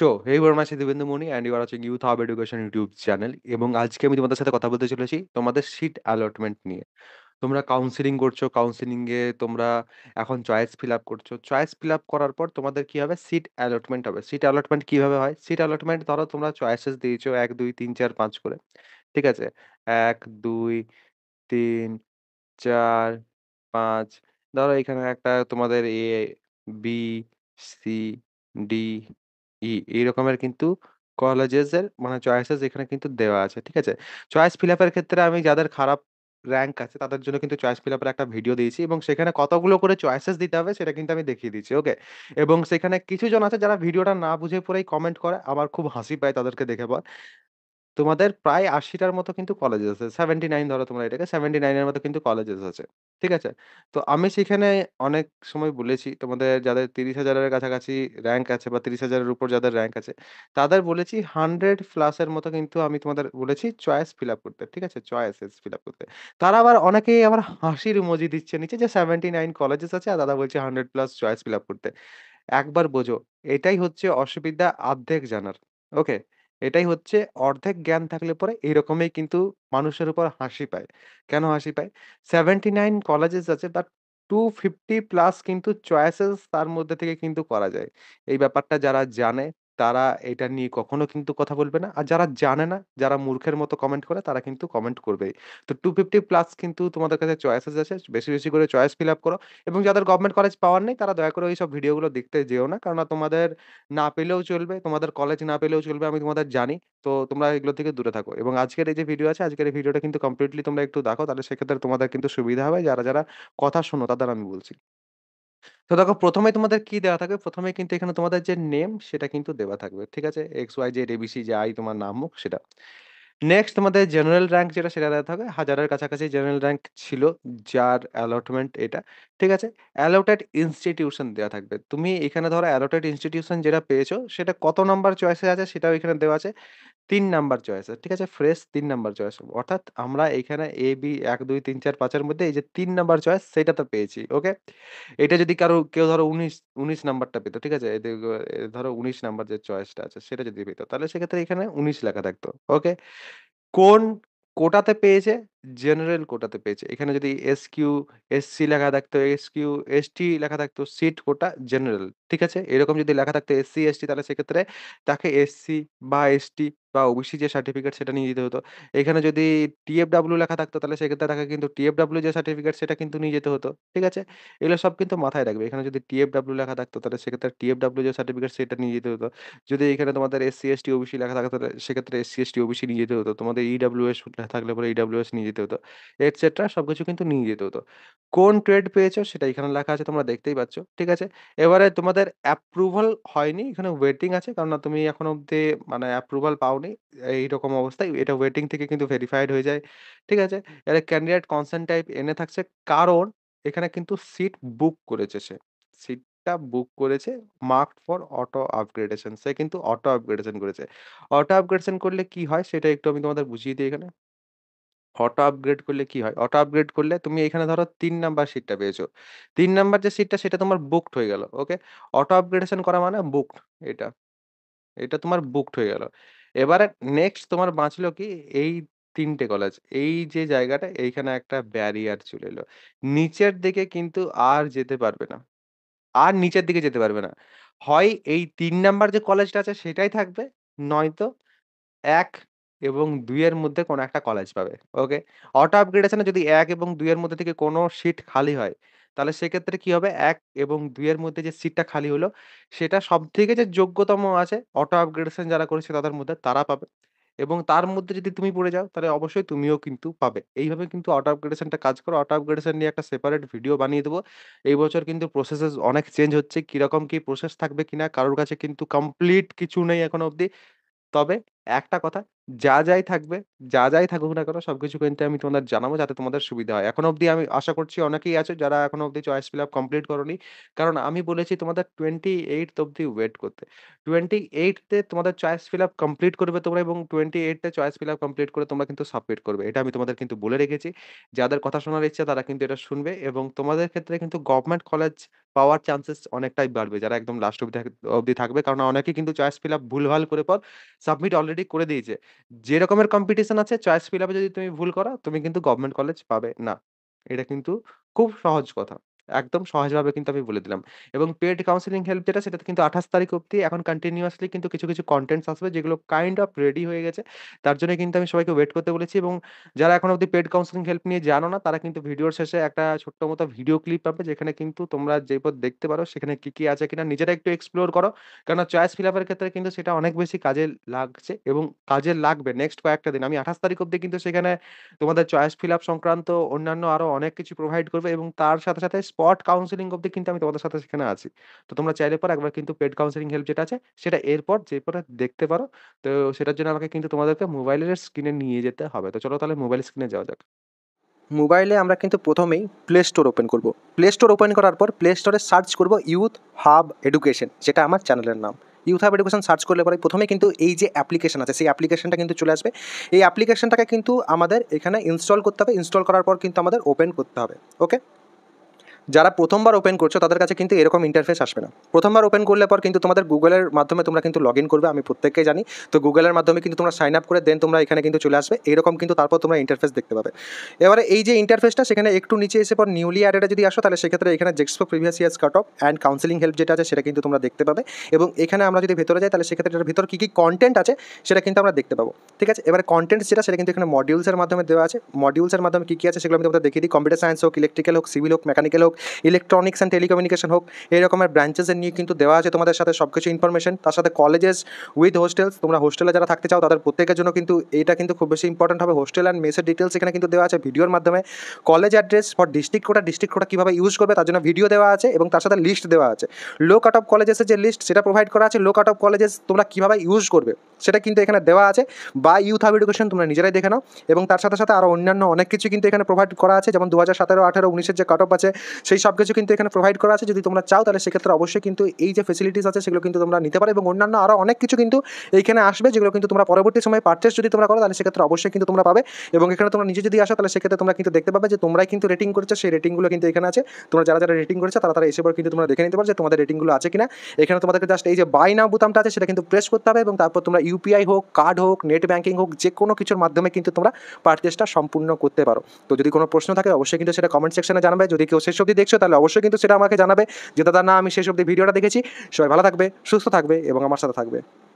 So hey Varma আছে দেবেন্দু মণি and you আর হচ্ছে youth hub education YouTube channel এবং আজকে আমি তোমাদের সাথে কথা বলতে চলেছি তোমাদের সিট অ্যালটমেন্ট নিয়ে তোমরা কাউন্সিলিং করছো কাউন্সিলিংয়ে তোমরা এখন চয়েস ফিল আপ করছো চয়েস ফিল আপ করার পর তোমাদের কী হবে সিট অ্যালটমেন্ট হবে সিট অ্যালটমেন্ট কীভাবে হয় সিট অ্যালটমেন্ট ধরো তোমরা চয়েসেস দিয়েছো এক দুই তিন চার পাঁচ করে ঠিক আছে এক দুই তিন চার পাঁচ ধরো এখানে একটা তোমাদের A B C D E এই রকমের কিন্তু কলেজেসের মানে চয়েসেস এখানে কিন্তু দেওয়া আছে। ঠিক আছে? চয়েস ফিল আপের ক্ষেত্রে আমি যাদের খারাপ র্যাঙ্ক আছে তাদের জন্য কিন্তু চয়েস ফিল আপের একটা ভিডিও দিয়েছি এবং সেখানে কতগুলো করে চয়েসেস দিতে হবে সেটা কিন্তু আমি দেখিয়ে দিয়েছি। ওকে? এবং সেখানে কিছুজন আছে যারা ভিডিওটা না বুঝে পুরাই কমেন্ট করে। আমার খুব হাসি পায় তাদেরকে দেখে পর। তোমাদের প্রায় আশিটার মতো কিন্তু কলেজ আছে। সেভেন্টি নাইন ধরো তোমরা এটাকে। সেভেন্টি নাইনের মতো কিন্তু কলেজেস আছে। ঠিক আছে? তো আমি সেখানে অনেক সময় বলেছি তোমাদের যাদের তিরিশ হাজারের কাছাকাছি র্যাঙ্ক আছে বা তিরিশ হাজারের উপর যাদের র্যাঙ্ক আছে, তাদের বলেছি হান্ড্রেড প্লাসের মতো কিন্তু আমি তোমাদের বলেছি চয়েস ফিল আপ করতে। ঠিক আছে? চয়েসেস ফিল আপ করতে। তারা আবার অনেকেই আবার হাসির মজি দিচ্ছে নিচে যে সেভেন্টি নাইন কলেজেস আছে আর দাদা বলছে hundred plus choice fill up করতে। একবার বোঝো, এটাই হচ্ছে অসুবিধা আর্ধেক জানার। ওকে? এটাই হচ্ছে অর্ধেক জ্ঞান থাকলে পরে এরকমই কিন্তু মানুষের উপর হাসি পায় কেন হাসি পায় সেভেন্টি নাইন কলেজেস আছে বাট টু ফিফটি প্লাস কিন্তু চয়েসেস তার মধ্যে থেকে কিন্তু করা যায় এই ব্যাপারটা যারা জানে তারা এটা নিয়ে কখনো কিন্তু কথা বলবে না আর যারা জানে না যারা মূর্খের মতো কমেন্ট করে তারা কিন্তু কমেন্ট করবে তো টু ফিফটি প্লাস কিন্তু তোমাদের কাছে চয়েসেস আছে বেশি বেশি করে চয়েস ফিল আপ করো এবং যাদের গভর্নমেন্ট কলেজ পাওয়ার নেই তারা দয়া করে ওই সব ভিডিওগুলো দেখতে যেও না কারণ তোমাদের না পেলেও চলবে তোমাদের কলেজ না পেলেও চলবে আমি তোমাদের জানি তো তোমরা এগুলো থেকে দূরে থাকো এবং আজকের এই যে ভিডিও আছে আজকের এই ভিডিওটা কিন্তু কমপ্লিটলি তোমরা একটু দেখো তাহলে সেক্ষেত্রে তোমাদের কিন্তু সুবিধা হবে যারা যারা কথা শোনো তাদের আমি বলছি তো দেখো প্রথমে তোমাদের কি দেওয়া থাকবে? প্রথমে কিন্তু এখানে তোমাদের যে নেম সেটা কিন্তু দেওয়া থাকবে। ঠিক আছে? এক্স, ওয়াই, জেড, এবিসি যে আই তোমার নাম হোক সেটা। নেক্সট তোমাদের জেনারেল র্যাঙ্ক যেটা সেটা দেওয়া থাকবে। হাজারের কাছাকাছি জেনারেল র্যাঙ্ক ছিল যার অ্যালটমেন্ট এটা। ঠিক আছে? allotted ইনস্টিটিউশন দেওয়া থাকবে। তুমি এখানে ধরো অ্যালোটেড ইনস্টিটিউশন যেটা পেয়েছো সেটা কত নাম্বার চয়েসে আছে সেটাও এখানে দেওয়া আছে। তিন নাম্বার চয়েস ঠিক আছে? ফ্রেশ তিন নাম্বার চয়েস। অর্থাৎ আমরা এইখানে এ, বি এক দুই তিন চার পাঁচের মধ্যে এই যে তিন নাম্বার চয়েস সেটা তো পেয়েছি, ওকে? এটা যদি কারো কেউ ধরো উনিশ উনিশ নাম্বারটা পেতো ঠিক আছে? এদের ধরো উনিশ নাম্বার যে চয়েসটা আছে সেটা যদি পেতো তাহলে সেক্ষেত্রে এখানে উনিশ লেখা থাকতো, ওকে? কোন কোটাতে পেয়েছে জেনারেল কোটাতে পেয়েছে। এখানে যদি এসকিউ, এসসি লেখা থাকতো, এসকিউ, এসটি লেখা থাকতো, সিট কোটা জেনারেল। ঠিক আছে? এরকম যদি লেখা থাকতো এসসি, এসটি তাহলে সেক্ষেত্রে তাকে এসসি বা এসটি বা ওবিসি যে সার্টিফিকেট সেটা নিয়ে যেতে হতো। এখানে যদি টিএফডাব্লিউ লেখা থাকতো তাহলে সেক্ষেত্রে তাকে কিন্তু টিএফডাব্লিউ যে সার্টিফিকেট সেটা কিন্তু নিয়ে যেতে হতো। ঠিক আছে? এগুলো সব কিন্তু মাথায় রাখবে। এখানে যদি টিএফডাব্লিউ লেখা থাকতো তাহলে সেক্ষেত্রে টিএফডাব্লিউ যে সার্টিফিকেট সেটা নিয়ে যেতে হতো। যদি এখানে তোমাদের এসসি, এসটি, ওবিসি লেখা থাকতো সেক্ষেত্রে এসসি, এসটি, ওবিসি নিয়ে যেতে হতো। তোমাদের এস e থাকলে পরে এস e নিয়ে যেতে হতো এটসেট্রা সবকিছু কিন্তু নিয়ে যেতে হতো কোন ট্রেড পেয়েছো সেটা এখানে লেখা আছে তোমরা দেখতেই পাচ্ছ ঠিক আছে এবারে তোমাদের অ্যাপ্রুভাল হয়নি এখানে ওয়েটিং আছে কারণ তুমি এখন অবধি মানে অ্যাপ্রুভাল পাওনি এইরকম অবস্থায় এটা ওয়েটিং থেকে কিন্তু ভেরিফাইড হয়ে যায় ঠিক আছে এটা ক্যান্ডিডেট কনসেন্ট টাইপ এনে থাকছে কারণ এখানে কিন্তু সিট বুক করেছে সে সিটটা বুক করেছে মার্কড ফর অটো আপগ্রেডেশন সে কিন্তু অটো আপগ্রেডেশন করেছে অটো আপগ্রেডেশন করলে কি হয় সেটা একটু আমি তোমাদের বুঝিয়ে দিই এখানে অটো আপগ্রেড করলে কি হয়? অটো আপগ্রেড করলে তুমি এখানে ধরো তিন নাম্বার সিটটা পেয়েছো। তিন নাম্বার যে সিটটা সেটা তোমার বুকড হয়ে গেল। ওকে? অটো আপগ্রেডেশন করা মানে বুকড এটা। এটা তোমার বুকড হয়ে গেল। এবারে নেক্সট তোমার বাঁচলো কি? এই তিনটে কলেজ। এই যে জায়গাটা এইখানে একটা ব্যারিয়ার চলে এলো। নিচের দিকে কিন্তু আর যেতে পারবে না। আর নিচের দিকে যেতে পারবে না। হয় এই তিন নাম্বার যে কলেজটা আছে সেটাই থাকবে, নয়তো এক এবং দুইয়ের এর মধ্যে কোনো একটা কলেজ পাবে। ওকে? অটো আপগ্রেডেশনে যদি এক এবং দুইয়ের এর মধ্যে থেকে কোনো সিট খালি হয়, তাহলে সেক্ষেত্রে কি হবে এক এবং দুইয়ের এর মধ্যে যে সিটটা খালি হলো, সেটা সব থেকে যে যোগ্যতম আছে অটো আপগ্রেডেশন যারা করেছে তাদের মধ্যে তারা পাবে। এবং তার মধ্যে যদি তুমি পড়ে যাও, তাহলে অবশ্যই তুমিও কিন্তু পাবে। এইভাবে কিন্তু অটো আপগ্রেডেশনটা কাজ করো অটো আপগ্রেডেশন নিয়ে একটা সেপারেট ভিডিও বানিয়ে দেবো এই বছর কিন্তু প্রসেসেস অনেক চেঞ্জ হচ্ছে। কিরকম কি প্রসেস থাকবে কিনা কারোর কাছে কিন্তু কমপ্লিট কিছু নেই এখনো অব্দি। তবে একটা কথা যা যাই থাকবে যা যাই থাকুক না কেন সবকিছু কিন্তু আমি তোমাদের জানাবো যাতে তোমাদের সুবিধা হয় এখন অবধি আমি আশা করছি অনেকেই আছে যারা এখন অবধি চয়েস ফিল আপ কমপ্লিট করনি কারণ আমি বলেছি তোমাদের টোয়েন্টি এইট অবধি ওয়েট করতে টোয়েন্টি এইটতে তোমাদের চয়েস ফিল আপ কমপ্লিট করবে তোমরা এবং টোয়েন্টি এইটতে চয়েস ফিল আপ কমপ্লিট করে তোমরা কিন্তু সাবমিট করবে এটা আমি তোমাদের কিন্তু বলে রেখেছি যাদের কথা শোনার ইচ্ছা তারা কিন্তু এটা শুনবে এবং তোমাদের ক্ষেত্রে কিন্তু গভর্নমেন্ট কলেজ পাওয়ার চান্সেস অনেকটাই বাড়বে যারা একদম লাস্ট অবধি অবধি থাকবে কারণ অনেকে কিন্তু চয়েস ফিল আপ ভুলভাল করে পর সাবমিট অলরেডি করে দিয়েছে যে রকমের কম্পিটিশন আছে চয়েস ফিল আপে যদি তুমি ভুল করো তুমি কিন্তু গভর্নমেন্ট কলেজ পাবে না। এটা কিন্তু খুব সহজ কথা। একদম সহজভাবে কিন্তু আমি বলে দিলাম এবং পেড কাউন্সিলিং হেল্প যেটা সেটা কিন্তু আঠাশ তারিখ অব্দি এখন কন্টিনিউয়াসলি কিন্তু কিছু কিছু কন্টেন্টস আসবে যেগুলো কাইন্ড অফ রেডি হয়ে গেছে তার জন্য কিন্তু আমি সবাইকে ওয়েট করতে বলেছি এবং যারা এখন অবধি পেড কাউন্সিলিং হেল্প নিয়ে জানো না তারা কিন্তু ভিডিওর শেষে একটা ছোট্ট মতো ভিডিও ক্লিপ পাবে যেখানে কিন্তু তোমরা যে পথ দেখতে পারো সেখানে কি কি আছে কিনা নিজেরা একটু এক্সপ্লোর করো কেননা চয়েস ফিল আপের ক্ষেত্রে কিন্তু সেটা অনেক বেশি কাজে লাগছে এবং কাজে লাগবে নেক্সট কয়েকটা দিন আমি আঠাশ তারিখ অব্দি কিন্তু সেখানে তোমাদের চয়েস ফিল আপ সংক্রান্ত অন্যান্য আরো অনেক কিছু প্রোভাইড করবে এবং তার সাথে সাথে স্পট কাউন্সিলিং অব্দি কিন্তু আমি তোমাদের সাথে সেখানে আছি তো তোমরা চাইলে পর একবার কিন্তু পেড কাউন্সিলিং হেল্প যেটা আছে সেটা এরপর যে পরে দেখতে পারো তো সেটার জন্য আমাকে কিন্তু তোমাদেরকে মোবাইলের স্ক্রিনে নিয়ে যেতে হবে তো চলো তাহলে মোবাইল স্ক্রিনে যাওয়া যাক মোবাইলে আমরা কিন্তু প্রথমেই প্লে স্টোর ওপেন করব প্লে স্টোর ওপেন করার পর প্লে স্টোরে সার্চ করব ইউথ হাব এডুকেশন যেটা আমার চ্যানেলের নাম ইউথ হাব এডুকেশন সার্চ করলে পরে প্রথমে কিন্তু এই যে অ্যাপ্লিকেশন আছে সেই অ্যাপ্লিকেশনটা কিন্তু চলে আসবে এই অ্যাপ্লিকেশনটাকে কিন্তু আমাদের এখানে ইনস্টল করতে হবে ইনস্টল করার পর কিন্তু আমাদের ওপেন করতে হবে ওকে যারা প্রথমবার ওপেন করছো তাদের কাছে কিন্তু এরকম ইন্টারফেস আসবে না প্রথমবার ওপেন করলে পর কিন্তু তোমাদের গুগলের মাধ্যমে তোমরা কিন্তু লগ ইন করবে আমি প্রত্যেককে জানি তো গুগলের মাধ্যমে কিন্তু তোমরা সাইন আপ করে দেন তোমরা এখানে কিন্তু চলে আসবে এরকম কিন্তু তারপর তোমরা ইন্টারফেস দেখতে পাবে এবারে এই যে ইন্টারফেসটা সেখানে একটু নিচে এসে পর নিউলি অ্যাডেডে যদি আসো তাহলে সেক্ষেত্রে এখানে JEXPO previous years cut off and counselling help যেটা আছে সেটা কিন্তু তোমরা দেখতে পাবে এবং এখানে আমরা যদি ভেতরে যাই তাহলে সেক্ষেত্রে এটার ভিতর কী কী কন্টেন্ট আছে সেটা কিন্তু আমরা দেখতে পাবো ঠিক আছে এবার কন্টেন্ট যেটা সেটা কিন্তু এখানে মডিউলসের মাধ্যমে দেওয়া আছে মডিউলসের মাধ্যমে কী কী আছে সেগুলো আমি তোমাদের দেখিয়ে দিই কম্পিউটার সায়েন্স হোক ইলেকট্রিক্যাল হোক সিভিল হোক মেকানিক্যাল হোক ইলেকট্রনিক্স অ্যান্ড টেলিকমিউনিকেশন হোক এই রকমের ব্রাঞ্চেসের নিয়ে কিন্তু দেওয়া আছে তোমাদের সাথে সব কিছু ইনফরমেশন তার সাথে কলেজেস উইথ হোস্টেলস তোমরা হোস্টেলে যারা থাকতে চাও তাদের প্রত্যেকের জন্য কিন্তু এটা কিন্তু খুব বেশি ইম্পর্টেন্ট হবে হোস্টেল অ্যান্ড মেসের ডিটেলস এখানে কিন্তু দেওয়া আছে ভিডিওর মাধ্যমে college address for district quota district quota কীভাবে ইউজ করবে তার জন্য ভিডিও দেওয়া আছে এবং তার সাথে লিস্ট দেওয়া আছে লো কাট অফ কলেজেসের যে লিস্ট সেটা প্রোভাইড করা আছে লো কাট অফ কলেজেস তোমরা কীভাবে ইউজ করবে সেটা কিন্তু এখানে দেওয়া আছে বা ইউথ হাব এডুকেশন তোমরা নিজেরাই দেখে নাও এবং তার সাথে সাথে আরও অন্যান্য অনেক কিছু কিন্তু এখানে প্রোভাইড করা আছে যেমন দু হাজার সতেরো আঠেরো উনিশের যে কাট অফ আছে সেই সব কিছু কিন্তু এখানে প্রোভাইড করা আছে যদি তোমরা চাও তাহলে সেক্ষেত্রে অবশ্যই কিন্তু এই যে ফেসিলিটিস আছে সেগুলো কিন্তু তোমরা নিতে পারো এবং অন্যান্য আরও অনেক কিছু কিন্তু এইখানে আসবে যেগুলো কিন্তু তোমরা পরবর্তী সময় পারচেস যদি তোমরা করো তাহলে সেক্ষেত্রে অবশ্যই কিন্তু তোমরা পাবে এবং এখানে তোমরা নিজে যদি আসো তাহলে সেক্ষেত্রে তোমরা কিন্তু দেখতে পাবে যে তোমরাই কিন্তু রেটিং করেছো সেই রেটিংগুলো কিন্তু এখানে আছে তোমরা যারা যারা রেটিং করেছে তারা তারা এসে পর কিন্তু তোমরা দেখে নিতে পারো যে তোমাদের রেটিংগুলো আছে কিনা এখানে তোমাদেরকে জাস্ট এই যে বাই নাও বুতামটা আছে সেটা কিন্তু প্রেস করতে হবে এবং তারপর তোমরা ইউপিআই হোক কার্ড হোক নেট ব্যাঙ্কিং হোক যে কোনো কিছুর মাধ্যমে কিন্তু তোমরা পারচেসটা সম্পূর্ণ করতে পারো তো যদি কোনো প্রশ্ন থাকে অবশ্যই কিন্তু সেটা কমেন্ট সেকশনে জানাবে যদি কেউ শেষ অবধি দেখছো তাহলে অবশ্যই কিন্তু সেটা আমাকে জানাবে যে দাদা না আমি শেষ অবধি ভিডিওটা দেখেছি সবাই ভালো থাকবে সুস্থ থাকবে এবং আমার সাথে থাকবে